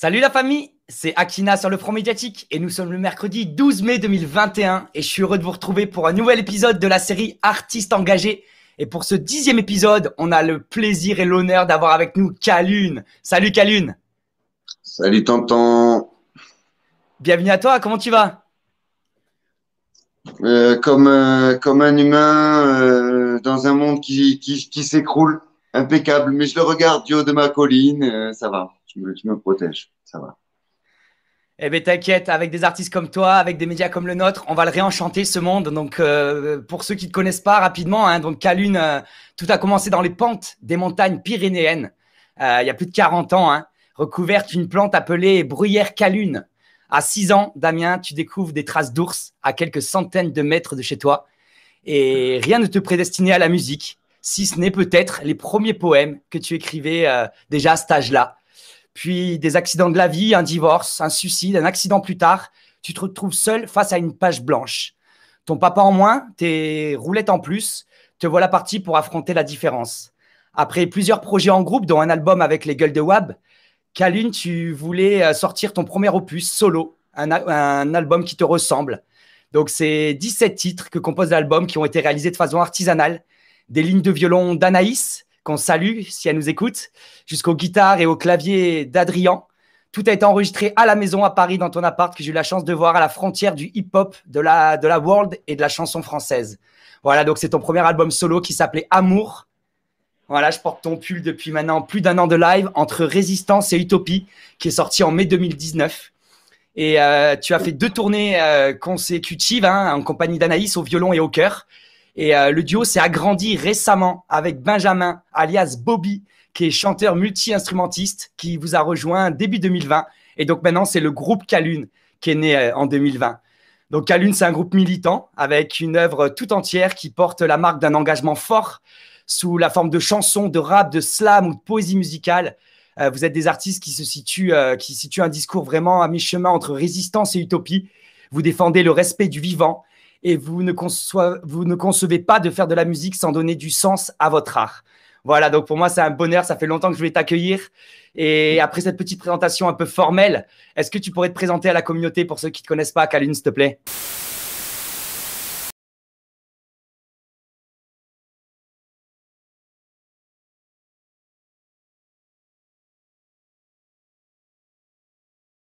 Salut la famille, c'est Akina sur le front médiatique et nous sommes le mercredi 12 mai 2021 et je suis heureux de vous retrouver pour un nouvel épisode de la série Artistes engagés. Et pour ce dixième épisode, on a le plaisir et l'honneur d'avoir avec nous Calune. Salut Calune. Salut Tonton. Bienvenue à toi, comment tu vas euh, comme, euh, comme un humain euh, dans un monde qui, qui s'écroule impeccable. Mais je le regarde du haut de ma colline, euh, ça va. tu me, protèges, ça va. Eh bien, t'inquiète, avec des artistes comme toi, avec des médias comme le nôtre, on va le réenchanter, ce monde. Donc, euh, pour ceux qui ne te connaissent pas, rapidement, hein, donc Calune, euh, tout a commencé dans les pentes des montagnes pyrénéennes, il y a plus de 40 ans, hein. recouverte d'une plante appelée bruyère Calune. À 6 ans, Damien, tu découvres des traces d'ours à quelques centaines de mètres de chez toi. Et rien ne te prédestinait à la musique si ce n'est peut-être les premiers poèmes que tu écrivais euh, déjà à cet âge-là. Puis des accidents de la vie, un divorce, un suicide, un accident plus tard, tu te retrouves seul face à une page blanche. Ton papa en moins, tes roulettes en plus, te voilà parti pour affronter la différence. Après plusieurs projets en groupe, dont un album avec les gueules de Wab, Kalune, tu voulais euh, sortir ton premier opus solo, un, un album qui te ressemble. Donc c'est 17 titres que compose l'album qui ont été réalisés de façon artisanale, des lignes de violon d'Anaïs, qu'on salue si elle nous écoute, jusqu'aux guitares et aux claviers d'Adrian. Tout a été enregistré à la maison à Paris dans ton appart que j'ai eu la chance de voir à la frontière du hip-hop, de la, world et de la chanson française. Voilà, donc c'est ton premier album solo qui s'appelait Amour. Voilà, je porte ton pull depuis maintenant plus d'un an de live entre Résistance et Utopie qui est sorti en mai 2019. Et euh, tu as fait deux tournées euh, consécutives hein, en compagnie d'Anaïs au violon et au cœur. Et euh, le duo s'est agrandi récemment avec Benjamin, alias Bobby, qui est chanteur multi-instrumentiste, qui vous a rejoint début 2020. Et donc maintenant, c'est le groupe Calune qui est né euh, en 2020. Donc Calune, c'est un groupe militant avec une œuvre tout entière qui porte la marque d'un engagement fort sous la forme de chansons, de rap, de slam ou de poésie musicale. Euh, vous êtes des artistes qui se qui situent un discours vraiment à mi-chemin entre résistance et utopie. Vous défendez le respect du vivant, et vous ne, concevez pas de faire de la musique sans donner du sens à votre art. Voilà, donc pour moi, c'est un bonheur. Ça fait longtemps que je voulais t'accueillir. Et après cette petite présentation un peu formelle, est-ce que tu pourrais te présenter à la communauté pour ceux qui ne te connaissent pas, Caline, s'il te plaît